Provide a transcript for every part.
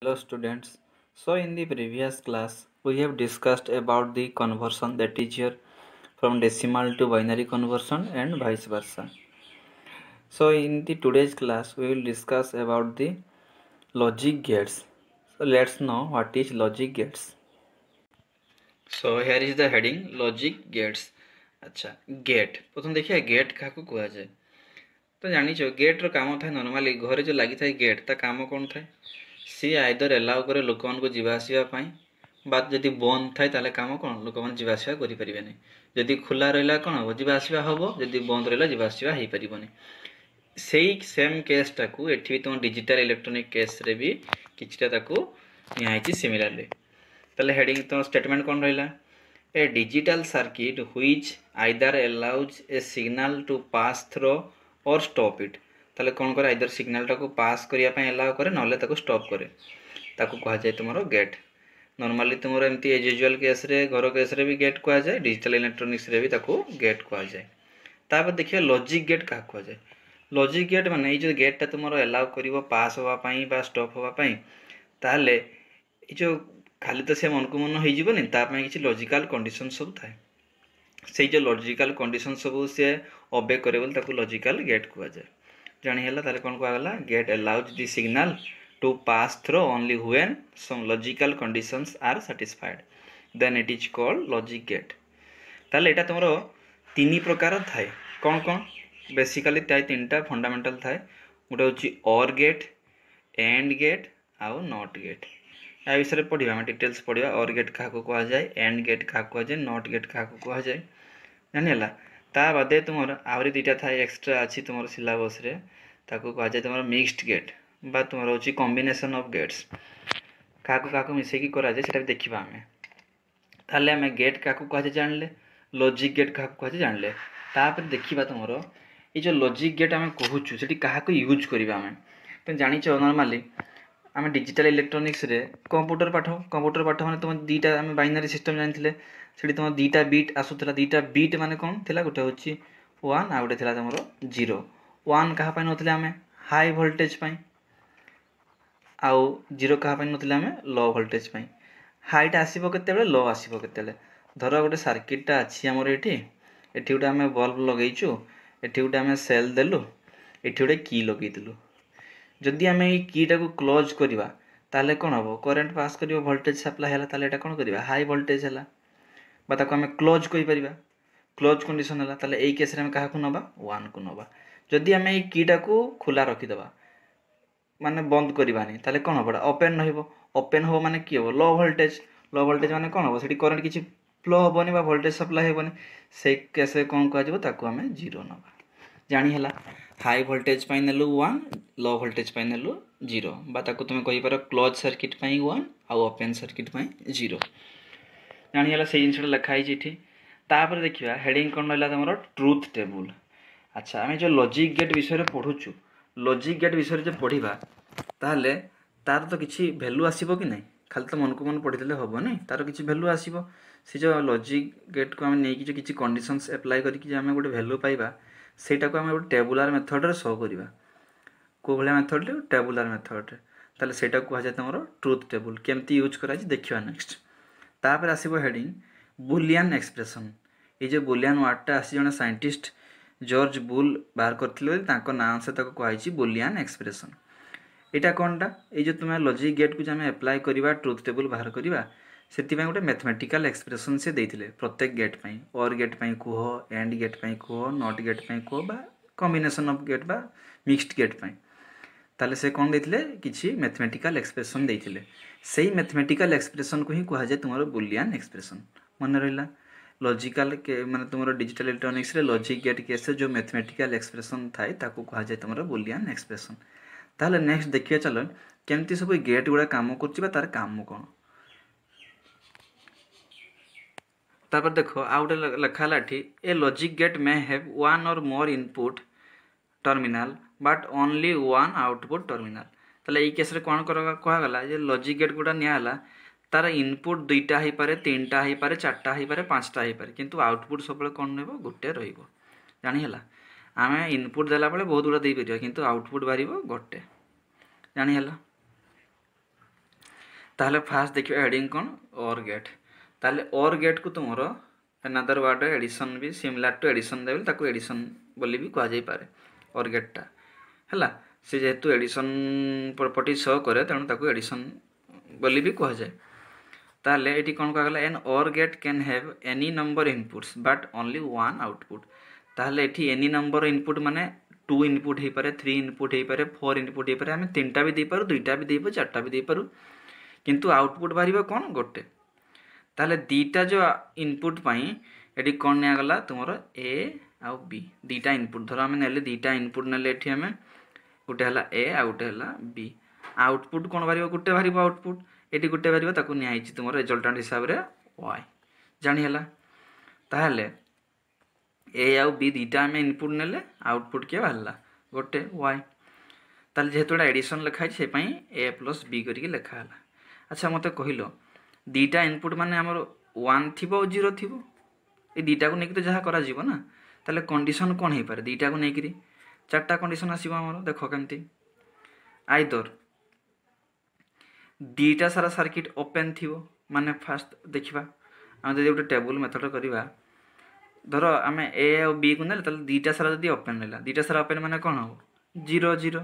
Hello students, so in the previous class we have discussed about the conversion that is here from decimal to binary conversion and vice versa. So in the today's class we will discuss about the logic gates. So let's know what is logic gates. So here is the heading logic gates. Achha, gate. আচ্ছা gate প্রথম দেখিয়া gate কাহাକୁ କୁହାଯାଏ ତ ଜାଣିଛ ଗେଟ୍ର କାମ ଥାଏ normally ଘରେ ଯେଉଁ ଲାଗିଥାଏ ଗେଟ୍ ତା କାମ କ'ଣ ଥାଏ ସିଏ ଆଇଦର ଏଲାଉ କରେ ଲୋକମାନଙ୍କୁ ଯିବା ଆସିବା ପାଇଁ ବା ଯଦି ବନ୍ଦ ଥାଏ ତାହେଲେ କାମ କ'ଣ ଲୋକମାନେ ଯିବା ଆସିବା କରିପାରିବେନି ଯଦି ଖୋଲା ରହିଲା କ'ଣ ହେବ ଯିବା ଆସିବା ହେବ ଯଦି ବନ୍ଦ ରହିଲା ଯିବା ଆସିବା ହେଇପାରିବନି ସେଇ ସେମ୍ କେସ୍ଟାକୁ ଏଠି ବି ତୁମ ଡିଜିଟାଲ ଇଲେକ୍ଟ୍ରୋନିକ୍ କେସ୍ରେ ବି କିଛିଟା ତାକୁ ନିଆହେଇଛି ସିମିଲାରଲି ତାହେଲେ ହେଡ଼ିଂ ତୁମ ଷ୍ଟେଟମେଣ୍ଟ କ'ଣ ରହିଲା a digital circuit which either allows a signal to pass through or stop it তাহলে କ'ଣ କରେ ଆଇଦର ସିଗ୍ନାଲଟାକୁ ପାସ୍ କରିବା ପାଇଁ ଏଲାଓ କରେ ନହେଲେ ତାକୁ ଷ୍ଟପ୍ କରେ ତାକୁ କୁହାଯାଏ ତୁମର ଗେଟ୍ ନର୍ମାଲି ତୁମର ଏମିତି ଏଜ୍ ୟୁଜୁଆଲ୍ କେସ୍ରେ ଘର କେସ୍ରେ ବି ଗେଟ୍ କୁହାଯାଏ ଡିଜିଟାଲ୍ ଇଲେକ୍ଟ୍ରୋନିକ୍ସରେ ବି ତାକୁ ଗେଟ୍ କୁହାଯାଏ ତାପରେ ଦେଖିବା ଲଜିକ୍ ଗେଟ୍ କାହାକୁ କୁହାଯାଏ ଲଜିକ୍ ଗେଟ୍ ମାନେ ଏଇ ଯେଉଁ ଗେଟ୍ଟା ତୁମର ଏଲାଓ କରିବ ପାସ୍ ହେବା ପାଇଁ ବା ଷ୍ଟପ୍ ହେବା ପାଇଁ ତାହେଲେ ଏଇ ଯେଉଁ ଖାଲି ତ ସେ ମନକୁ ମନ ହେଇଯିବନି ତା ପାଇଁ କିଛି ଲଜିକାଲ୍ କଣ୍ଡିସନ୍ ସବୁ ଥାଏ ସେଇ ଯେଉଁ ଲଜିକାଲ୍ କଣ୍ଡିସନ୍ ସବୁ ସେ ଅବେ କରେ ବୋଲି ତାକୁ ଲଜିକାଲ୍ ଗେଟ୍ କୁହାଯାଏ ଜାଣିହେଲା ତାହେଲେ କ'ଣ କୁହାଗଲା gate allows the signal to pass through only when some logical conditions are satisfied then it is called logic gate ତାହେଲେ ଏଇଟା ତୁମର ତିନି ପ୍ରକାର ଥାଏ କ'ଣ କ'ଣ ବେସିକାଲି ଥାଏ ତିନିଟା ଫଣ୍ଡାମେଣ୍ଟାଲ୍ ଥାଏ ଗୋଟେ ହେଉଛି ଅର୍ ଗେଟ୍ ଏଣ୍ଡ ଗେଟ୍ ଆଉ ନଟ୍ ଗେଟ୍ ଏହା ବିଷୟରେ ପଢ଼ିବା ଆମେ ଡିଟେଲ୍ସ ପଢ଼ିବା ଅର୍ ଗେଟ୍ କାହାକୁ କୁହାଯାଏ ଏଣ୍ଡ ଗେଟ୍ କାହାକୁ କୁହାଯାଏ ନଟ୍ ଗେଟ୍ କାହାକୁ କୁହାଯାଏ ଜାଣିହେଲା ତା ବାଦେ ତୁମର ଆହୁରି ଦୁଇଟା ଥାଏ ଏକ୍ସଟ୍ରା ଅଛି ତୁମର ସିଲାବସ୍ରେ ତାକୁ କୁହାଯାଏ ତୁମର ମିକ୍ସଡ୍ ଗେଟ୍ ବା ତୁମର ହେଉଛି କମ୍ବିନେସନ୍ ଅଫ୍ ଗେଟ୍ସ କାହାକୁ କାହାକୁ ମିଶେଇକି କରାଯାଏ ସେଇଟା ବି ଦେଖିବା ଆମେ ତାହେଲେ ଆମେ ଗେଟ୍ କାହାକୁ କୁହାଯାଏ ଜାଣିଲେ ଲଜିକ୍ ଗେଟ୍ କାହାକୁ କୁହାଯାଏ ଜାଣିଲେ ତାପରେ ଦେଖିବା ତୁମର ଏଇ ଯେଉଁ ଲଜିକ୍ ଗେଟ୍ ଆମେ କହୁଛୁ ସେଠି କାହାକୁ ୟୁଜ୍ କରିବା ଆମେ ତୁମେ ଜାଣିଛ ନର୍ମାଲି ଆମେ ଡିଜିଟାଲ୍ ଇଲେକ୍ଟ୍ରୋନିକ୍ସରେ କମ୍ପ୍ୟୁଟର ପାଠ କମ୍ପ୍ୟୁଟର ପାଠ ମାନେ ତୁମ ଦୁଇଟା ଆମେ ବାଇନାରୀ ସିଷ୍ଟମ୍ ଜାଣିଥିଲେ ସେଠି ତୁମର ଦୁଇଟା ବିଟ୍ ଆସୁଥିଲା ଦୁଇଟା ବିଟ୍ ମାନେ କ'ଣ ଥିଲା ଗୋଟେ ହେଉଛି ୱାନ୍ ଆଉ ଗୋଟେ ଥିଲା ତୁମର ଜିରୋ ୱାନ୍ କାହା ପାଇଁ ନଥିଲା ଆମେ ହାଇ ଭୋଲ୍ଟେଜ୍ ପାଇଁ ଆଉ ଜିରୋ କାହା ପାଇଁ ନଥିଲା ଆମେ ଲୋ ଭୋଲ୍ଟେଜ୍ ପାଇଁ ହାଇଟା ଆସିବ କେତେବେଳେ ଲୋ ଆସିବ କେତେବେଳେ ଧର ଗୋଟେ ସାର୍କିଟ୍ଟା ଅଛି ଆମର ଏଠି ଏଠି ଗୋଟେ ଆମେ ବଲ୍ବ ଲଗେଇଛୁ ଏଠି ଗୋଟେ ଆମେ ସେଲ୍ ଦେଲୁ ଏଠି ଗୋଟେ କି ଲଗେଇଦେଲୁ ଯଦି ଆମେ ଏଇ କିଟାକୁ କ୍ଲୋଜ୍ କରିବା ତାହେଲେ କ'ଣ ହେବ କରେଣ୍ଟ ପାସ୍ କରିବ ଭୋଲ୍ଟେଜ୍ ସପ୍ଲାଏ ହେଲା ତାହେଲେ ଏଇଟା କ'ଣ କରିବା ହାଇ ଭୋଲ୍ଟେଜ୍ ହେଲା आम क्लोज कहींपर क्लोज कंडीसन है यही केस क्या ना वन को ना जदि आम यीटा को खुला रखिद मानने बंद करवानी तेल कौन हम ओपेन रपेन हम मानने किए लो भोल्टेज लो भोल्टेज मानते कौन हम सी करेन्ट कि फ्लो हेनी भोल्टेज सप्लाई हो कैस कौन आम जीरो ना जाणीला हाई भोल्टेज पर नेलु वन लो भोल्टेज पर नेलु जीरो तुम्हें कहींपर क्लोज सर्किट पर वन आउ ओपेन सर्किट पर जीरो जाणीगला से जिन लिखाई तापर देखा हेडिंग कौन रहा तुम ट्रुथ टेबुल अच्छा आम जो लॉजिक गेट विषय में पढ़ुचु लॉजिक गेट विषय जो पढ़ा तेल तार तो किसी भैल्यू आसब कि नहीं खाली तो मन को मन पढ़ी हम ना तार किसी भैल्यू आसब से जो लॉजिक गेट को आम नहीं किसी कंडीशन एप्लाय करें गोटे भैल्यू पाइबा से टेबुलर मेथड्रे सो करवा कौ भाया मेथड टेबुलर मेथड तेल से तुम ट्रुथ टेबुल केमती यूज कर देखा नेक्स्ट ତାପରେ ଆସିବ ହେଡ଼ିଂ ବୁଲିଆନ୍ ଏକ୍ସପ୍ରେସନ୍ ଏଇ ଯେଉଁ ବୁଲିଆନ୍ ୱାର୍ଡ଼ଟା ଆସିଛି ଜଣେ ସାଇଣ୍ଟିଷ୍ଟ ଜର୍ଜ ବୁଲ୍ ବାହାର କରିଥିଲେ ବୋଲି ତାଙ୍କ ନାଁ ଅନୁସାରେ ତାକୁ କୁହାଯାଇଛି ବୁଲିଆନ୍ ଏକ୍ସପ୍ରେସନ୍ ଏଇଟା କ'ଣଟା ଏଇ ଯେଉଁ ତୁମେ ଲଜିକ୍ ଗେଟ୍କୁ ଯେ ଆମେ ଆପ୍ଲାଏ କରିବା ଟ୍ରୁଥ୍ ଟେବୁଲ୍ ବାହାର କରିବା ସେଥିପାଇଁ ଗୋଟେ ମ୍ୟାଥମେଟିକାଲ୍ ଏକ୍ସପ୍ରେସନ୍ ସେ ଦେଇଥିଲେ ପ୍ରତ୍ୟେକ ଗେଟ୍ ପାଇଁ ଅର୍ ଗେଟ୍ ପାଇଁ କୁହ ଏଣ୍ଡ ଗେଟ୍ ପାଇଁ କୁହ ନଟ୍ ଗେଟ୍ ପାଇଁ କୁହ ବା କମ୍ବିନେସନ୍ ଅଫ୍ ଗେଟ୍ ବା ମିକ୍ସଡ୍ ଗେଟ୍ ପାଇଁ তাহলে সে কোন দিলে কিছু ম্যাথমেটিক্যাল এক্সপ্রেসন দিলে সেই ম্যাথমেটিক্যাল এক্সপ্রেসন কু হি কুহযায় তোমার বুলিয়ান এক্সপ্রেসন মনে রহলা লজিকাল মানে তোমার ডিজিটাল ইলেকট্রোনিক্সরে লজিক গেট কেসে যে ম্যাথমেটিক্যাল এক্সপ্রেসন থাকে তাকে কুহযায় তোমার বুলিয়ান এক্সপ্রেসন তাহলে নেক্সট দেখিবা চল কেমতি সব গেট গুড়া কাম করছি বা তার কাম কোণ তারপর দেখো আউ গোটে লেখা a logic gate may have one or more input terminal but only one output terminal तले ये केस कौन कहगला लजिक गेट गुटा निला तार इनपुट दुईटा हो पारे तीन हो पारे चार्टा हो पाए पाँचटा हो पारे कि आउटपुट सब कौन नब गोटे जाणीला आम इनपुट देला बेल बहुत गुड़ा देपर कि आउटपुट बाहर गोटे जाणीहला तेल फास्ट देखिए एडिंग कौन ओर गेट तेल ओर गेट को तुम एनादर वार्ड एडिशन भी सीमिलार टू एडिशन देवे एडिशन बोली भी कह जाए ଅର୍ ଗେଟ୍ଟା ହେଲା ସେ ଯେହେତୁ ଏଡ଼ିସନ୍ ପ୍ରପର୍ଟି ଶୋ କରେ ତେଣୁ ତାକୁ ଏଡ଼ିସନ୍ ବୋଲି ବି କୁହାଯାଏ ତାହେଲେ ଏଠି କ'ଣ କୁହାଗଲା an or gate can have any number inputs but only one output ତାହେଲେ ଏଠି ଏନି ନମ୍ବର ଇନପୁଟ୍ ମାନେ ଟୁ ଇନପୁଟ୍ ହେଇପାରେ ଥ୍ରୀ ଇନପୁଟ୍ ହେଇପାରେ ଫୋର୍ ଇନପୁଟ୍ ହେଇପାରେ ଆମେ ତିନିଟା ବି ଦେଇପାରୁ ଦୁଇଟା ବି ଦେଇପାରୁ ଚାରିଟା ବି ଦେଇପାରୁ କିନ୍ତୁ ଆଉଟପୁଟ୍ ବାହାରିବ କ'ଣ ଗୋଟେ ତାହେଲେ ଦୁଇଟା ଯେଉଁ ଇନପୁଟ୍ ପାଇଁ ଏଠି କ'ଣ ନିଆଗଲା ତୁମର ଏ ଆଉ ବି ଦୁଇଟା ଇନପୁଟ୍ ଧର ଆମେ ନେଲେ ଦୁଇଟା ଇନପୁଟ୍ ନେଲେ ଏଠି ଆମେ ଗୋଟେ ହେଲା ଏ ଆଉ ଗୋଟେ ହେଲା ବି ଆଉଟପୁଟ୍ କ'ଣ ବାହାରିବ ଗୋଟେ ବାହାରିବ ଆଉଟପୁଟ୍ ଏଠି ଗୋଟେ ବାହାରିବ ତାକୁ ନିଆହେଇଛି ତୁମର ରେଜଲ୍ଟାଣ୍ଟ ହିସାବରେ ୱାଇ ଜାଣିହେଲା ତାହେଲେ ଏ ଆଉ ବି ଦୁଇଟା ଆମେ ଇନପୁଟ୍ ନେଲେ ଆଉଟପୁଟ୍ କିଏ ବାହାରିଲା ଗୋଟେ ୱାଇ ତାହେଲେ ଯେହେତୁ ଏଇଟା ଏଡ଼ିସନ୍ ଲେଖା ହେଇଛି ସେ ପାଇଁ ଏ ପ୍ଲସ୍ ବି କରିକି ଲେଖା ହେଲା ଆଚ୍ଛା ମୋତେ କହିଲ ଦୁଇଟା ଇନପୁଟ୍ ମାନେ ଆମର ୱାନ୍ ଥିବ ଆଉ ଜିରୋ ଥିବ ଏ ଦୁଇଟାକୁ ନେଇକି ତ ଯାହା କରାଯିବ ନା তাহলে কন্ডিশন କ'ଣ ହେଇପାରେ ଦୁଇଟାକୁ ନେଇକିରି ଚାରିଟା କଣ୍ଡିସନ୍ ଆସିବ ଆମର ଦେଖ କେମିତି ଆଇଦର ଦୁଇଟା ସାରା ସର୍କିଟ୍ ଓପେନ୍ ଥିବ ମାନେ ଫାର୍ଷ୍ଟ ଦେଖିବା ଆମେ ଯଦି ଗୋଟେ ଟେବୁଲ୍ ମେଥଡ଼ କରିବା ଧର ଆମେ ଏ ଆଉ ବିକୁ ନେଲେ ତାହେଲେ ଦୁଇଟା ସାରା ଯଦି ଓପେନ୍ ରହିଲା ଦୁଇଟା ସାରା ଓପେନ୍ ମାନେ କ'ଣ ହେବ ଜିରୋ ଜିରୋ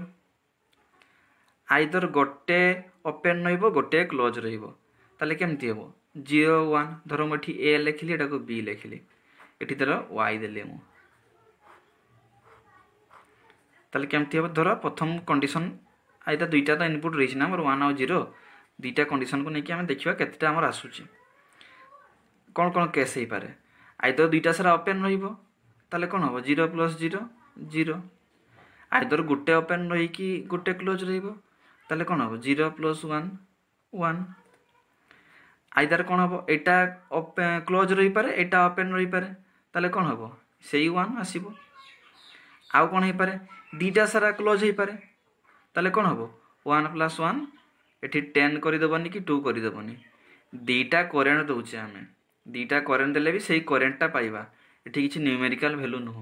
ଆଇଦର ଗୋଟେ ଓପେନ୍ ରହିବ ଗୋଟେ କ୍ଲୋଜ୍ ରହିବ ତାହେଲେ କେମିତି ହେବ ଜିରୋ ୱାନ୍ ଧର ମୁଁ ଏଠି ଏ ଲେଖିଲି ଏଟାକୁ ବି ଲେଖିଲି ଏଠି ଧର ୱାଇ ଦେଲି ମୁଁ তাহলে কেমতি হবে ধর প্রথম কন্ডিশন এটা দুইটা তো ইনপুট রয়েছে না আমার ওয়ান আউ জিরো দুইটা কন্ডিশন কু নিয়ে আমি দেখা কেতটা আমার আসুচি কোণ কোণ কেস হয়ে হইপরে আইদর দুইটা সারা ওপেন রহব তাহলে কোণ হব zero plus zero zero either গোটে ওপেন রহিকি গোটে ক্লোজ রহব তাহলে কোণ হব zero plus one one either কোণ হব এটা ক্লোজ রহিপরে এটা ওপেন রহিপরে তাহলে কোণ হব সেই ওয়ান আসব আউ কোণ হয়ে পারে দুইটা সারা ক্লোজ হয়ে পারে তাহলে কোণ হব ওয়ান প্লাস ওয়ান এটি টেন করেদেবনি কি টু করেদেবনি দুইটা করেন্ট দেউছে আমি দুইটা করেন্ট দেলে বি সেই করেন্টটা পাইবা এটি কিছু নিউমেরিকাল ভ্যালু নুহ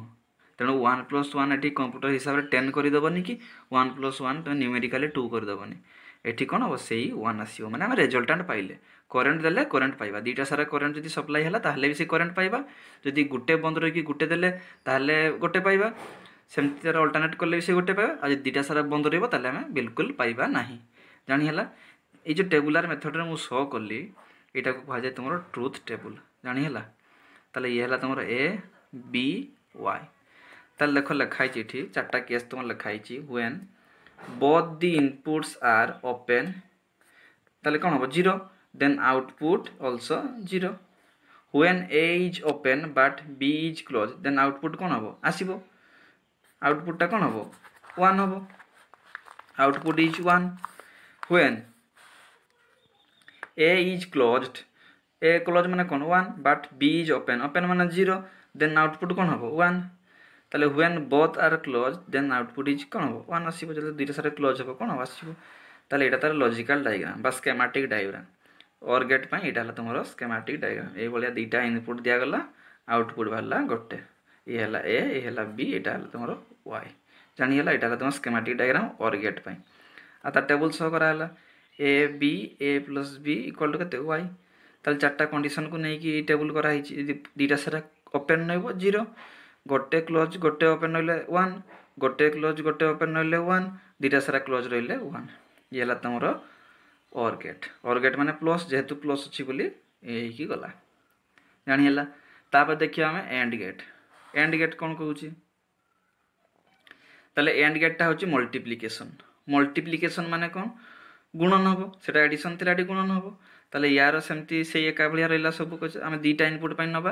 তেমন ওয়ান প্লস ওয়ান এটি কম্পুটর হিসাবে টেন করেদেবনি কি ওয়ান প্লস ওয়ান তুমি নিউমেরিকালি টু করেদেবনি এটি কোণ হব সেই ওয়ান আসব মানে আমি রেজল্টাট পাইলে করেন্ট দেলে করেন্ট পাইবা দুইটা সারা করেন্ট যদি সপ্লাই হল তাহলে বি সে করেন্ট পাইবা যদি গোটে বন্ধ রইকি গোটে দেলে তাহলে গোটে পাইবা ସେମିତି ତା'ର ଅଲ୍ଟରନେଟ୍ କଲେ ବି ସେ ଗୋଟେ ପାଇବା ଆଉ ଯଦି ଦୁଇଟା ସାରା ବନ୍ଦ ରହିବ ତାହେଲେ ଆମେ ବିଲକୁଲ ପାଇବା ନାହିଁ ଜାଣିହେଲା ଏଇ ଯେଉଁ ଟେବୁଲାର ମେଥଡ଼ରେ ମୁଁ ଶୋ କଲି ଏଇଟାକୁ କୁହାଯାଏ ତୁମର ଟ୍ରୁଥ୍ ଟେବୁଲ୍ ଜାଣିହେଲା ତାହେଲେ ଇଏ ହେଲା ତୁମର ଏ ବି ୱାଇ ତାହେଲେ ଦେଖ ଲେଖା ହେଇଛି ଏଠି ଚାରିଟା କେସ୍ ତୁମର ଲେଖା ହେଇଛି when both the inputs are open ତାହେଲେ କ'ଣ ହେବ zero then output also zero when A is open but B is close then output କ'ଣ ହେବ ଆସିବ আউটপুটটা କ'ଣ ହେବ ওয়ান ହେବ output is one when A is closed A close মানে କ'ଣ one but B is open open মানে জিরো দেন আউটপুট କ'ଣ ହେବ ওয়ান তাহলে when both are close then output is କ'ଣ ହେବ ওয়াନ୍ ଆସିବ ଯଦି ଦୁଇଟା ସାରା କ୍ଲୋଜ୍ ହେବ କ'ଣ ଆସିବ ତାହେଲେ ଏଇଟା ତା'ର ଲଜିକାଲ୍ ଡାଇଗ୍ରାମ୍ ବା ସ୍କେମାଟିକ୍ ଡାଇଗ୍ରାମ୍ ଅର୍ ଗେଟ୍ ପାଇଁ ଏଇଟା ହେଲା ତୁମର ସ୍କେମାଟିକ୍ ଡାଇଗ୍ରାମ୍ ଏଇଭଳିଆ ଦୁଇଟା ଇନପୁଟ୍ ଦିଆଗଲା ଆଉଟପୁଟ୍ ବାହାରିଲା ଗୋଟେ ये है ए ये है बी यहाँ तुम वाई ଜାଣିଗଲା ଏଇଟା ହେଲା ତୁମ ସ୍କେମାଟିକ୍ ଡାଇଗ୍ରାମ୍ ଅର୍ ଗେଟ୍ ପାଇଁ ଆଉ ତା ଟେବୁଲ୍ ସହ କରାହେଲା A B A plus B equal to କେତେ ୱାଇ ତାହେଲେ ଚାରିଟା କଣ୍ଡିସନ୍କୁ ନେଇକି ଏଇ ଟେବୁଲ୍ କରାହେଇଛି ଯଦି ଦୁଇଟା ସେଟା ଓପେନ୍ ରହିବ ଜିରୋ ଗୋଟେ କ୍ଲୋଜ୍ ଗୋଟେ ଓପେନ୍ ରହିଲେ ୱାନ୍ ଗୋଟେ କ୍ଲୋଜ୍ ଗୋଟେ ଓପେନ୍ ରହିଲେ ୱାନ୍ ଦୁଇଟା ସାରା କ୍ଲୋଜ୍ ରହିଲେ ୱାନ୍ ଇଏ ହେଲା ତୁମର ଅର୍ ଗେଟ୍ ଅର୍ ଗେଟ୍ ମାନେ ପ୍ଲସ୍ ଯେହେତୁ ପ୍ଲସ୍ ଅଛି ବୋଲି ହେଇକି ଗଲା ଜାଣିହେଲା ତାପରେ ଦେଖିବା ଆମେ ଏଣ୍ଡ ଗେଟ୍ এন্ড গেট କ'ଣ କହୁଛି ତାହେଲେ ଏଣ୍ଡ ଗେଟ୍ଟା ହେଉଛି ମଲ୍ଟିପ୍ଲିକେସନ୍ ମଲ୍ଟିପ୍ଲିକେସନ୍ ମାନେ କ'ଣ ଗୁଣନ ହେବ ସେଇଟା ଆଡ଼ିସନ୍ ଥିଲା ଏଠି ଗୁଣନ ହେବ ତାହେଲେ ୟାର ସେମିତି ସେଇ ଏକା ଭଳିଆ ରହିଲା ସବୁ ଆମେ ଦୁଇଟା ଇନପୁଟ୍ ପାଇଁ ନେବା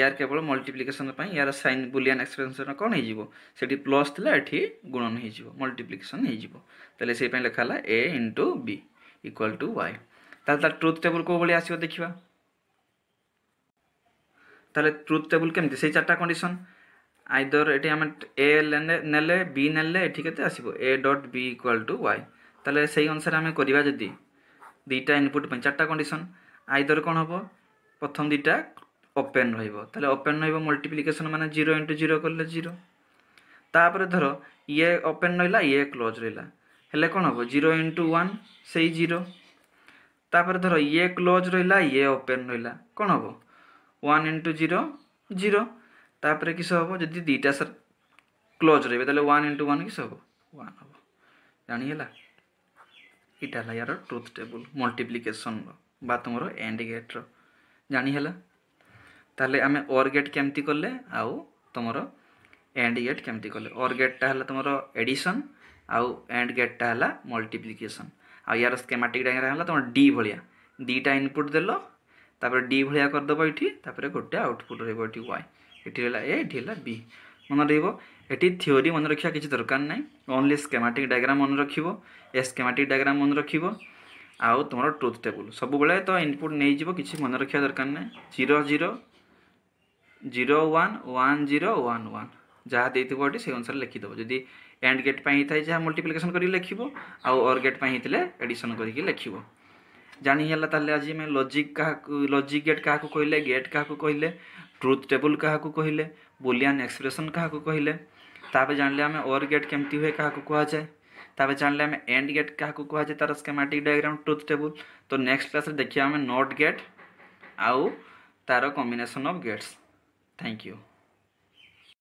ୟାର କେବଳ ମଲ୍ଟିପ୍ଲିକେସନ୍ ପାଇଁ ୟାର ସାଇନ୍ ବୁଲିଆନ୍ ଏକ୍ସପ୍ରେସନ୍ କ'ଣ ହେଇଯିବ ସେଠି ପ୍ଲସ୍ ଥିଲା ଏଠି ଗୁଣନ ହେଇଯିବ ମଲ୍ଟିପ୍ଲିକେସନ୍ ହେଇଯିବ ତାହେଲେ ସେଇ ପାଇଁ ଲେଖା ହେଲା A into B equal to Y ତାହେଲେ ତା ଟ୍ରୁଥ୍ ଟେବୁଲ୍ କେଉଁ ଭଳିଆ ଆସିବ ଦେଖିବା তাহলে ট্রুথ টেবুল কেমিতি সেই চারটা কন্ডিশন আইদর এটি আমি এ নেলে বি নেলে এটি কে আসব A dot B equal to Y তাহলে সেই অনুসারে আমি করা যদি দুইটা ইনপুট পাই চারটা কন্ডিশন আইদর কোণ হব প্রথম দুইটা ওপেন রহব তাহলে ওপেন রহব মল্টিপ্লিকেসন মানে জিরো ইন্টু জিরো করলে জিরো তাপরে ধর ইয়ে ওপেন রহলা ইয়ে ক্লোজ রহলা হলে কোণ হব জিরো ইন্টু ওয়ান সেই জিরো তাপরে ধর ইয়ে e ক্লোজ রহলা ইয়ে e ওপেন রহলা কোণ হব वन इंटु जीरो जीरो तापर किस हम जी दीटा सर क्लोज रे वन इंटु वन किस हम वन हम जाणीगला यहाँ है यार ट्रुथ टेबुल मल्टीप्लिकेसन रुम एंड गेट रणीगला तेल आम ओर गेट केमती कले आउ तुम एंड गेट केमती कले ओर गेटा है तुम एडिशन आउ एंड गेटा है मल्टीप्लिकेसन आ यार स्केमाटिक डाइंग तुम डी भाया दीटा इनपुट देलो ତାପରେ ଡି ଭଳିଆ କରିଦେବ ଏଠି ତାପରେ ଗୋଟେ ଆଉଟପୁଟ୍ ରହିବ ଏଠି ୱାଇ ଏଠି ହେଲା ଏ ଏଠି ହେଲା ବି ମନେ ରହିବ ଏଠି ଥିଓରି ମନେ ରଖିବା କିଛି ଦରକାର ନାହିଁ ଓନ୍ଲି ସ୍କେମାଟିକ୍ ଡାଇଗ୍ରାମ୍ ମନେ ରଖିବ ଏ ସ୍କେମାଟିକ୍ ଡାଇଗ୍ରାମ୍ ମନେ ରଖିବ ଆଉ ତୁମର ଟ୍ରୁଥ୍ ଟେବୁଲ୍ ସବୁବେଳେ ତ ଇନପୁଟ୍ ନେଇଯିବ କିଛି ମନେ ରଖିବା ଦରକାର ନାହିଁ zero zero zero one one zero one one ଯାହା ଦେଇଥିବ ଏଠି ସେଇ ଅନୁସାରେ ଲେଖିଦେବ ଯଦି एंड गेट पर ही था जहाँ मल्टीप्लिकेसन कर लिख और गेट पर ही एडिशन करके लिख ଜାଣି ହେଲା ତାହେଲେ ଆଜି ଆମେ ଲଜିକ୍ କାହାକୁ ଲଜିକ୍ ଗେଟ୍ କାହାକୁ କହିଲେ ଗେଟ୍ କାହାକୁ କହିଲେ ଟ୍ରୁଥ୍ ଟେବୁଲ୍ କାହାକୁ କହିଲେ ବୁଲିଆନ୍ ଏକ୍ସପ୍ରେସନ୍ କାହାକୁ କହିଲେ ତାପରେ ଜାଣିଲେ ଆମେ ଓର୍ ଗେଟ୍ କେମିତି ହୁଏ କାହାକୁ କୁହାଯାଏ ତାପରେ ଜାଣିଲେ ଆମେ ଏଣ୍ଡ ଗେଟ୍ କାହାକୁ କୁହାଯାଏ ତାର ସ୍କେମାଟିକ୍ ଡାଇଗ୍ରାମ୍ ଟ୍ରୁଥ୍ ଟେବୁଲ୍ ତ ନେକ୍ସଟ କ୍ଲାସ୍ରେ ଦେଖିବା ଆମେ ନଟ୍ ଗେଟ୍ ଆଉ ତାର combination of gates thank you